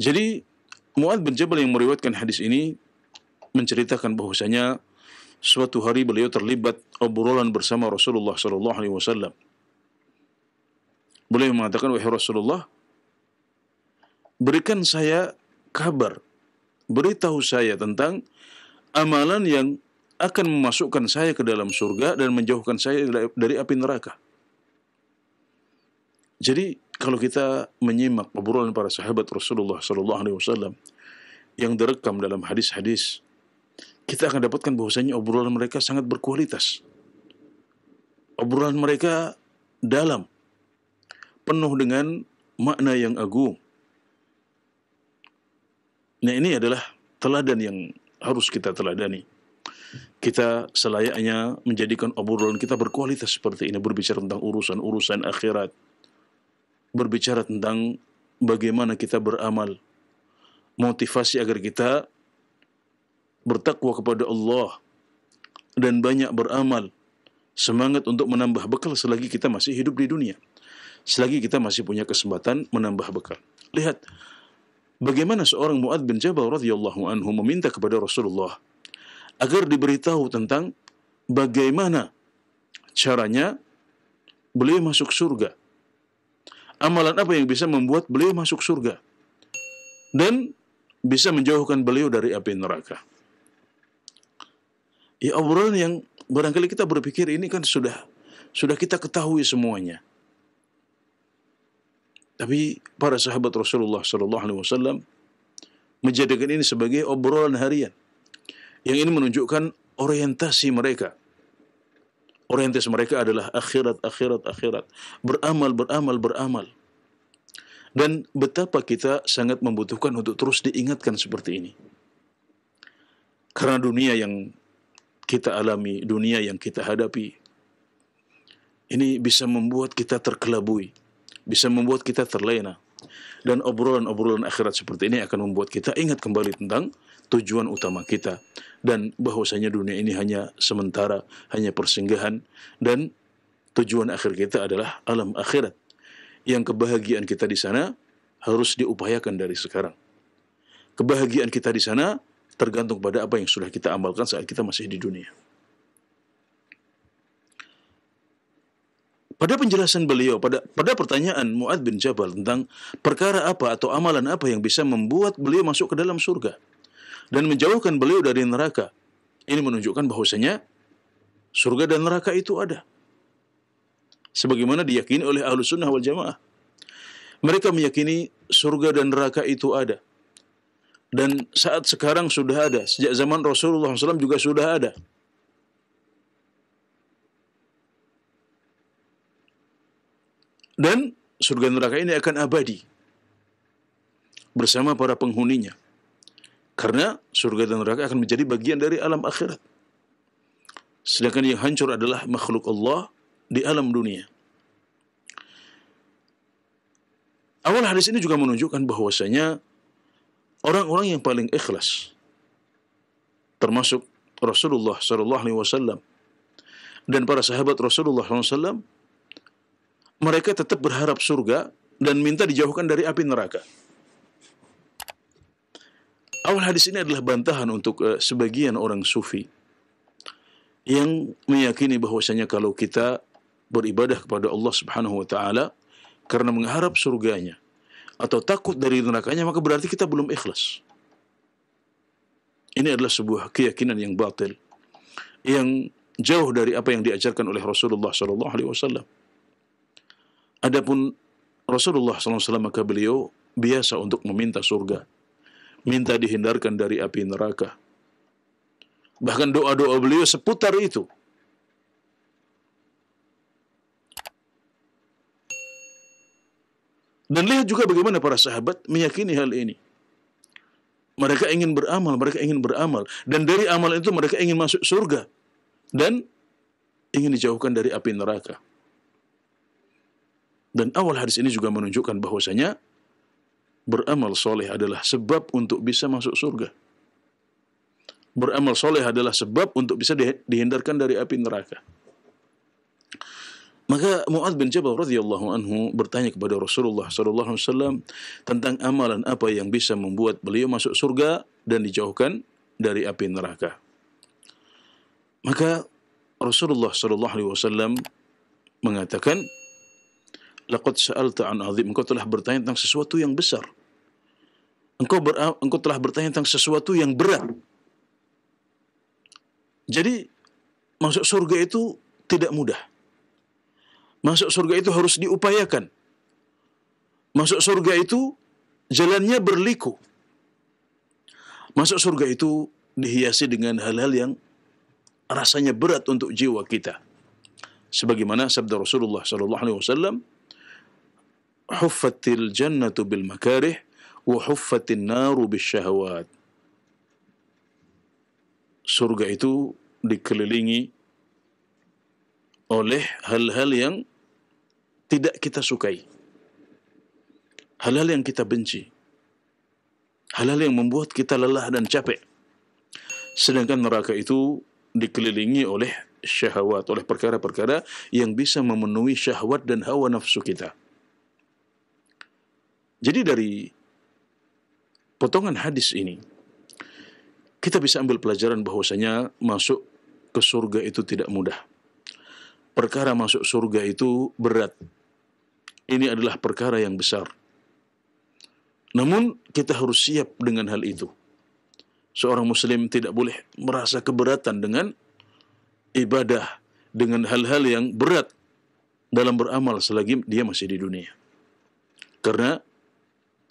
Jadi Mu'ad bin Jabal yang meriwayatkan hadis ini menceritakan bahwasanya suatu hari beliau terlibat obrolan bersama Rasulullah Shallallahu Alaihi Wasallam. Beliau mengatakan, wahai Rasulullah, berikan saya kabar, beritahu saya tentang amalan yang akan memasukkan saya ke dalam surga dan menjauhkan saya dari api neraka. Jadi kalau kita menyimak obrolan para sahabat Rasulullah Shallallahu Alaihi Wasallam yang direkam dalam hadis-hadis, kita akan dapatkan bahwasanya obrolan mereka sangat berkualitas. Obrolan mereka dalam, penuh dengan makna yang agung. Nah ini adalah teladan yang harus kita teladani. Kita selayaknya menjadikan obrolan kita berkualitas seperti ini, berbicara tentang urusan-urusan akhirat, berbicara tentang bagaimana kita beramal. Motivasi agar kita bertakwa kepada Allah dan banyak beramal. Semangat untuk menambah bekal selagi kita masih hidup di dunia. Selagi kita masih punya kesempatan menambah bekal. Lihat bagaimana seorang Mu'ad bin Jabal radhiyallahu anhu meminta kepada Rasulullah agar diberitahu tentang bagaimana caranya beliau masuk surga amalan apa yang bisa membuat beliau masuk surga dan bisa menjauhkan beliau dari api neraka. Ya obrolan yang barangkali kita berpikir ini kan sudah sudah kita ketahui semuanya. Tapi para sahabat Rasulullah Shallallahu Alaihi Wasallam menjadikan ini sebagai obrolan harian yang ini menunjukkan orientasi mereka orientasi mereka adalah akhirat, akhirat, akhirat. Beramal, beramal, beramal. Dan betapa kita sangat membutuhkan untuk terus diingatkan seperti ini. Karena dunia yang kita alami, dunia yang kita hadapi, ini bisa membuat kita terkelabui, bisa membuat kita terlena. Dan obrolan-obrolan akhirat seperti ini akan membuat kita ingat kembali tentang tujuan utama kita dan bahwasanya dunia ini hanya sementara, hanya persinggahan dan tujuan akhir kita adalah alam akhirat. Yang kebahagiaan kita di sana harus diupayakan dari sekarang. Kebahagiaan kita di sana tergantung pada apa yang sudah kita amalkan saat kita masih di dunia. Pada penjelasan beliau, pada, pada pertanyaan Mu'ad bin Jabal tentang perkara apa atau amalan apa yang bisa membuat beliau masuk ke dalam surga dan menjauhkan beliau dari neraka. Ini menunjukkan bahwasanya surga dan neraka itu ada. Sebagaimana diyakini oleh ahlu sunnah wal jamaah. Mereka meyakini surga dan neraka itu ada. Dan saat sekarang sudah ada. Sejak zaman Rasulullah SAW juga sudah ada. Dan surga neraka ini akan abadi bersama para penghuninya. Karena surga dan neraka akan menjadi bagian dari alam akhirat. Sedangkan yang hancur adalah makhluk Allah di alam dunia. Awal hadis ini juga menunjukkan bahwasanya orang-orang yang paling ikhlas termasuk Rasulullah Shallallahu Alaihi Wasallam dan para sahabat Rasulullah SAW mereka tetap berharap surga dan minta dijauhkan dari api neraka awal hadis ini adalah bantahan untuk uh, sebagian orang sufi yang meyakini bahwasanya kalau kita beribadah kepada Allah Subhanahu wa taala karena mengharap surganya atau takut dari nerakanya maka berarti kita belum ikhlas. Ini adalah sebuah keyakinan yang batil yang jauh dari apa yang diajarkan oleh Rasulullah sallallahu alaihi wasallam. Adapun Rasulullah Sallallahu Alaihi Wasallam maka beliau biasa untuk meminta surga minta dihindarkan dari api neraka. Bahkan doa-doa beliau seputar itu. Dan lihat juga bagaimana para sahabat meyakini hal ini. Mereka ingin beramal, mereka ingin beramal. Dan dari amal itu mereka ingin masuk surga. Dan ingin dijauhkan dari api neraka. Dan awal hadis ini juga menunjukkan bahwasanya Beramal soleh adalah sebab untuk bisa masuk surga. Beramal soleh adalah sebab untuk bisa dihindarkan dari api neraka. Maka Mu'ad bin Jabal radhiyallahu anhu bertanya kepada Rasulullah sallallahu alaihi wasallam tentang amalan apa yang bisa membuat beliau masuk surga dan dijauhkan dari api neraka. Maka Rasulullah sallallahu alaihi wasallam mengatakan laqad sa'alta an azim engkau telah bertanya tentang sesuatu yang besar engkau ber, engkau telah bertanya tentang sesuatu yang berat jadi masuk surga itu tidak mudah masuk surga itu harus diupayakan masuk surga itu jalannya berliku masuk surga itu dihiasi dengan hal-hal yang rasanya berat untuk jiwa kita sebagaimana sabda Rasulullah sallallahu alaihi wasallam huffatil jannatu bil makarih wa huffatin naru bil syahwat. Surga itu dikelilingi oleh hal-hal yang tidak kita sukai. Hal-hal yang kita benci. Hal-hal yang membuat kita lelah dan capek. Sedangkan neraka itu dikelilingi oleh syahwat, oleh perkara-perkara yang bisa memenuhi syahwat dan hawa nafsu kita. Jadi dari potongan hadis ini kita bisa ambil pelajaran bahwasanya masuk ke surga itu tidak mudah. Perkara masuk surga itu berat. Ini adalah perkara yang besar. Namun kita harus siap dengan hal itu. Seorang muslim tidak boleh merasa keberatan dengan ibadah, dengan hal-hal yang berat dalam beramal selagi dia masih di dunia. Karena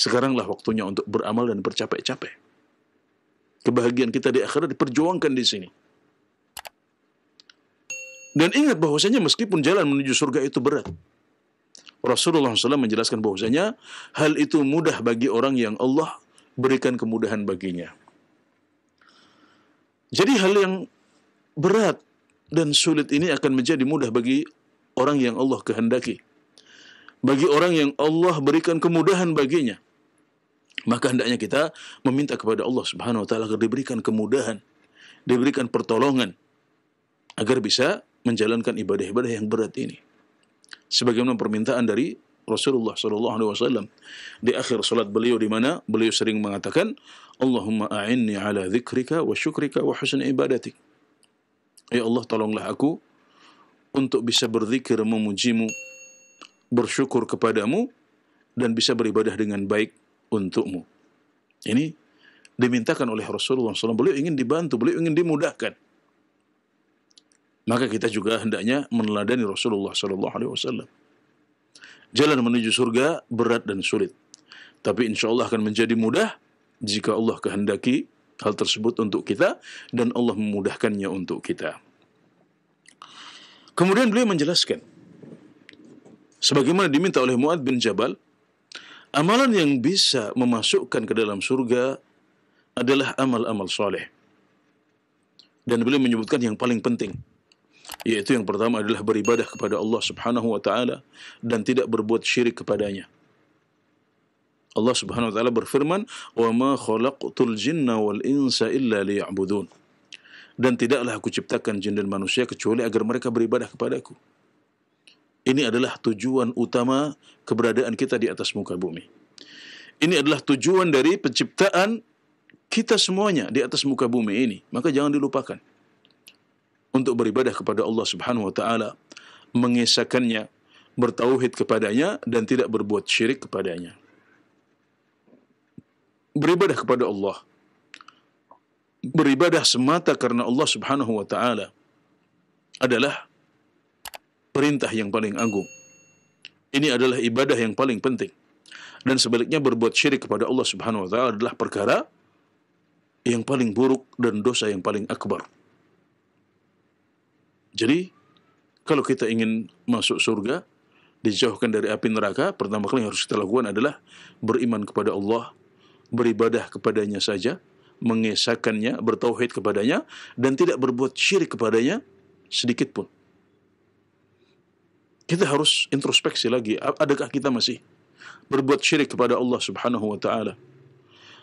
Sekaranglah waktunya untuk beramal dan bercapek-capek. Kebahagiaan kita di akhirat diperjuangkan di sini. Dan ingat bahwasanya meskipun jalan menuju surga itu berat, Rasulullah SAW menjelaskan bahwasanya hal itu mudah bagi orang yang Allah berikan kemudahan baginya. Jadi hal yang berat dan sulit ini akan menjadi mudah bagi orang yang Allah kehendaki. Bagi orang yang Allah berikan kemudahan baginya. Maka hendaknya kita meminta kepada Allah Subhanahu wa taala agar diberikan kemudahan, diberikan pertolongan agar bisa menjalankan ibadah-ibadah yang berat ini. Sebagaimana permintaan dari Rasulullah SAW Alaihi Wasallam di akhir salat beliau di mana beliau sering mengatakan Allahumma a'inni ala dzikrika wa syukrika wa husni ibadatik Ya Allah tolonglah aku untuk bisa berzikir memujimu bersyukur kepadamu dan bisa beribadah dengan baik untukmu. Ini dimintakan oleh Rasulullah SAW. Beliau ingin dibantu, beliau ingin dimudahkan. Maka kita juga hendaknya meneladani Rasulullah SAW. Jalan menuju surga berat dan sulit. Tapi insya Allah akan menjadi mudah jika Allah kehendaki hal tersebut untuk kita dan Allah memudahkannya untuk kita. Kemudian beliau menjelaskan sebagaimana diminta oleh Muad bin Jabal Amalan yang bisa memasukkan ke dalam surga adalah amal-amal soleh. Dan beliau menyebutkan yang paling penting, yaitu yang pertama adalah beribadah kepada Allah Subhanahu wa taala dan tidak berbuat syirik kepadanya. Allah Subhanahu wa taala berfirman, "Wa ma khalaqtul jinna wal insa illa liya'budun." Dan tidaklah aku ciptakan jin dan manusia kecuali agar mereka beribadah kepadaku. Ini adalah tujuan utama keberadaan kita di atas muka bumi. Ini adalah tujuan dari penciptaan kita semuanya di atas muka bumi ini. Maka jangan dilupakan untuk beribadah kepada Allah Subhanahu wa taala, mengesahkannya, bertauhid kepadanya dan tidak berbuat syirik kepadanya. Beribadah kepada Allah. Beribadah semata karena Allah Subhanahu wa taala adalah perintah yang paling agung. Ini adalah ibadah yang paling penting. Dan sebaliknya berbuat syirik kepada Allah Subhanahu wa taala adalah perkara yang paling buruk dan dosa yang paling akbar. Jadi, kalau kita ingin masuk surga, dijauhkan dari api neraka, pertama kali yang harus kita lakukan adalah beriman kepada Allah, beribadah kepadanya saja, mengesakannya, bertauhid kepadanya, dan tidak berbuat syirik kepadanya sedikit pun kita harus introspeksi lagi. Adakah kita masih berbuat syirik kepada Allah Subhanahu wa taala?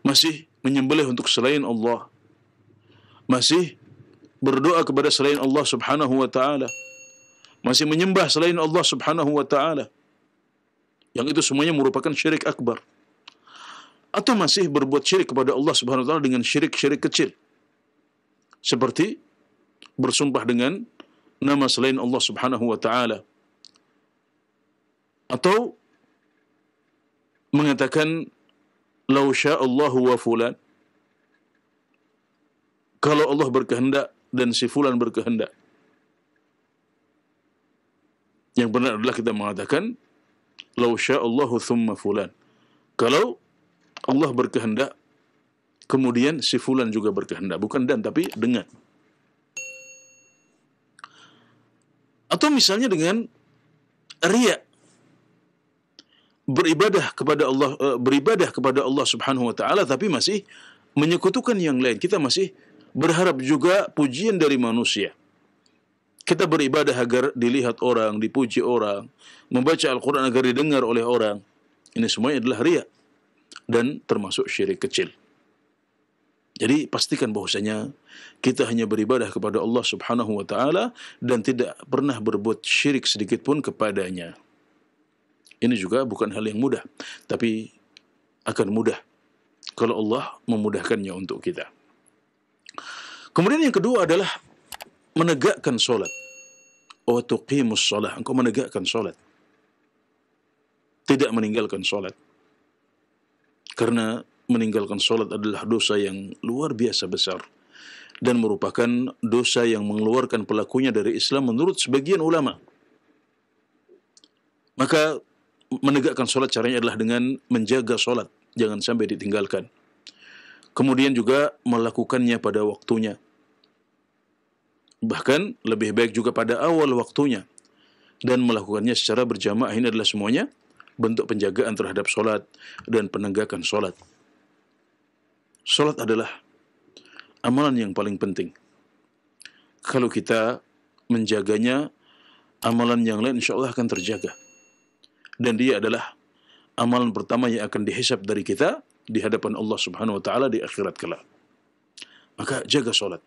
Masih menyembelih untuk selain Allah? Masih berdoa kepada selain Allah Subhanahu wa taala? Masih menyembah selain Allah Subhanahu wa taala? Yang itu semuanya merupakan syirik akbar. Atau masih berbuat syirik kepada Allah Subhanahu wa taala dengan syirik-syirik kecil? Seperti bersumpah dengan nama selain Allah Subhanahu wa taala atau mengatakan lau Allah wa fulan kalau Allah berkehendak dan si fulan berkehendak yang benar adalah kita mengatakan lau Allah thumma fulan kalau Allah berkehendak kemudian si fulan juga berkehendak bukan dan tapi dengan atau misalnya dengan riak beribadah kepada Allah eh, beribadah kepada Allah Subhanahu wa taala tapi masih menyekutukan yang lain. Kita masih berharap juga pujian dari manusia. Kita beribadah agar dilihat orang, dipuji orang, membaca Al-Qur'an agar didengar oleh orang. Ini semuanya adalah riya dan termasuk syirik kecil. Jadi pastikan bahwasanya kita hanya beribadah kepada Allah Subhanahu wa taala dan tidak pernah berbuat syirik sedikit pun kepadanya. Ini juga bukan hal yang mudah, tapi akan mudah kalau Allah memudahkannya untuk kita. Kemudian yang kedua adalah menegakkan sholat. Wa tuqimus sholat. Engkau menegakkan sholat. Tidak meninggalkan sholat. Karena meninggalkan sholat adalah dosa yang luar biasa besar. Dan merupakan dosa yang mengeluarkan pelakunya dari Islam menurut sebagian ulama. Maka menegakkan sholat caranya adalah dengan menjaga sholat, jangan sampai ditinggalkan. Kemudian juga melakukannya pada waktunya. Bahkan lebih baik juga pada awal waktunya. Dan melakukannya secara berjamaah ini adalah semuanya bentuk penjagaan terhadap sholat dan penegakan sholat. Sholat adalah amalan yang paling penting. Kalau kita menjaganya, amalan yang lain insya Allah akan terjaga dan dia adalah amalan pertama yang akan dihisap dari kita di hadapan Allah Subhanahu wa taala di akhirat kelak. Maka jaga sholat.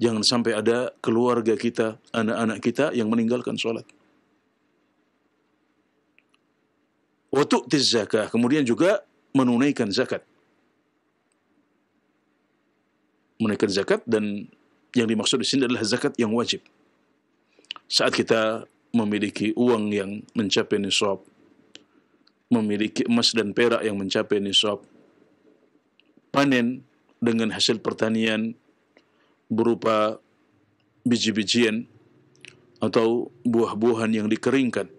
Jangan sampai ada keluarga kita, anak-anak kita yang meninggalkan sholat. Watuk zakah. Kemudian juga menunaikan zakat. Menunaikan zakat dan yang dimaksud di sini adalah zakat yang wajib. Saat kita memiliki uang yang mencapai nisab, memiliki emas dan perak yang mencapai nisab. Panen dengan hasil pertanian berupa biji-bijian atau buah-buahan yang dikeringkan.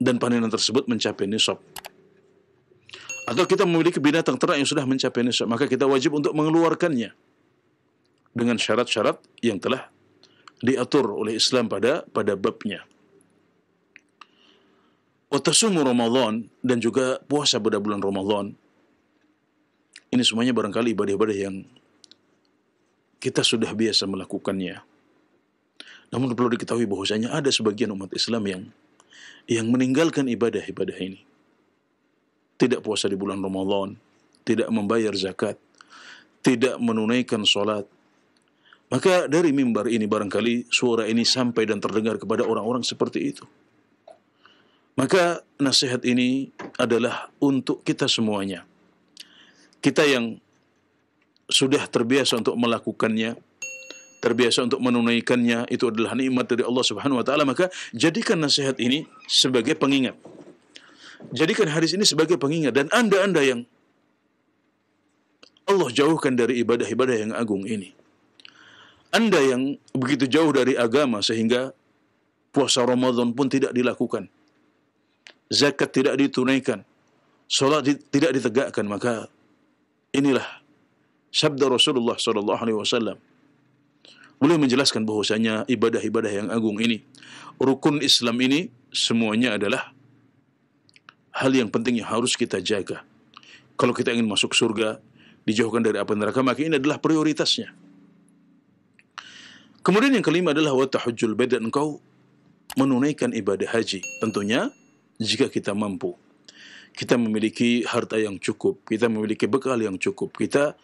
Dan panenan tersebut mencapai nisab. Atau kita memiliki binatang ternak yang sudah mencapai nisab, maka kita wajib untuk mengeluarkannya dengan syarat-syarat yang telah diatur oleh Islam pada pada babnya. Watasumu Ramadan dan juga puasa pada bulan Ramadan. Ini semuanya barangkali ibadah-ibadah yang kita sudah biasa melakukannya. Namun perlu diketahui bahwasanya ada sebagian umat Islam yang yang meninggalkan ibadah-ibadah ini. Tidak puasa di bulan Ramadan, tidak membayar zakat, tidak menunaikan sholat. Maka dari mimbar ini barangkali suara ini sampai dan terdengar kepada orang-orang seperti itu. Maka nasihat ini adalah untuk kita semuanya. Kita yang sudah terbiasa untuk melakukannya, terbiasa untuk menunaikannya, itu adalah nikmat dari Allah Subhanahu wa taala, maka jadikan nasihat ini sebagai pengingat. Jadikan hadis ini sebagai pengingat dan Anda-anda yang Allah jauhkan dari ibadah-ibadah yang agung ini. Anda yang begitu jauh dari agama sehingga puasa Ramadan pun tidak dilakukan zakat tidak ditunaikan, sholat di, tidak ditegakkan, maka inilah sabda Rasulullah Sallallahu Alaihi Wasallam. menjelaskan bahwasanya ibadah-ibadah yang agung ini, rukun Islam ini semuanya adalah hal yang penting yang harus kita jaga. Kalau kita ingin masuk surga, dijauhkan dari api neraka, maka ini adalah prioritasnya. Kemudian yang kelima adalah watahujul beda engkau menunaikan ibadah haji. Tentunya jika kita mampu. Kita memiliki harta yang cukup, kita memiliki bekal yang cukup, kita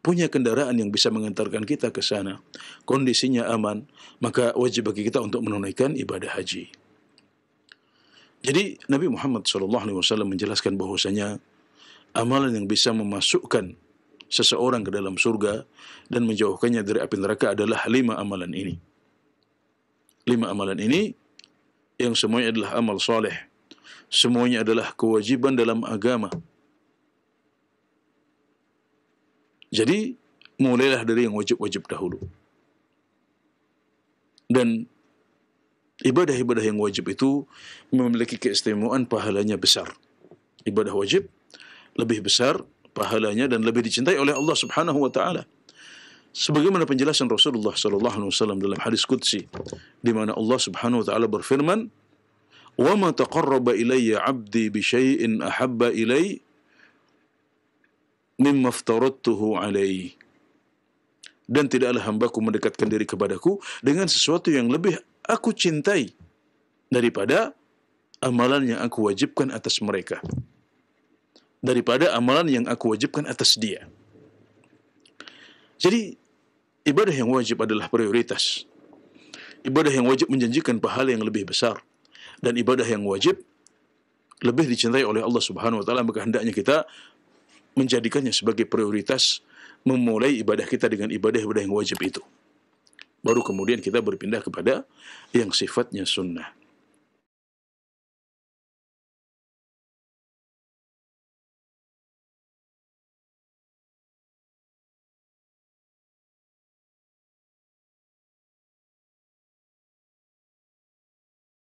punya kendaraan yang bisa mengantarkan kita ke sana, kondisinya aman, maka wajib bagi kita untuk menunaikan ibadah haji. Jadi Nabi Muhammad SAW menjelaskan bahwasanya amalan yang bisa memasukkan seseorang ke dalam surga dan menjauhkannya dari api neraka adalah lima amalan ini. Lima amalan ini yang semuanya adalah amal soleh. Semuanya adalah kewajiban dalam agama. Jadi mulailah dari yang wajib-wajib dahulu. Dan ibadah-ibadah yang wajib itu memiliki keistimewaan pahalanya besar. Ibadah wajib lebih besar pahalanya dan lebih dicintai oleh Allah Subhanahu wa taala sebagaimana penjelasan Rasulullah sallallahu alaihi wasallam dalam hadis qudsi di mana Allah Subhanahu wa taala berfirman wa ma taqarraba ilayya 'abdi bi syai'in ahabba ilai mimma aftaradtuhu alaihi dan tidaklah hambaku mendekatkan diri kepadaku dengan sesuatu yang lebih aku cintai daripada amalan yang aku wajibkan atas mereka daripada amalan yang aku wajibkan atas dia jadi Ibadah yang wajib adalah prioritas. Ibadah yang wajib menjanjikan pahala yang lebih besar. Dan ibadah yang wajib lebih dicintai oleh Allah Subhanahu wa taala maka hendaknya kita menjadikannya sebagai prioritas memulai ibadah kita dengan ibadah-ibadah yang wajib itu. Baru kemudian kita berpindah kepada yang sifatnya sunnah.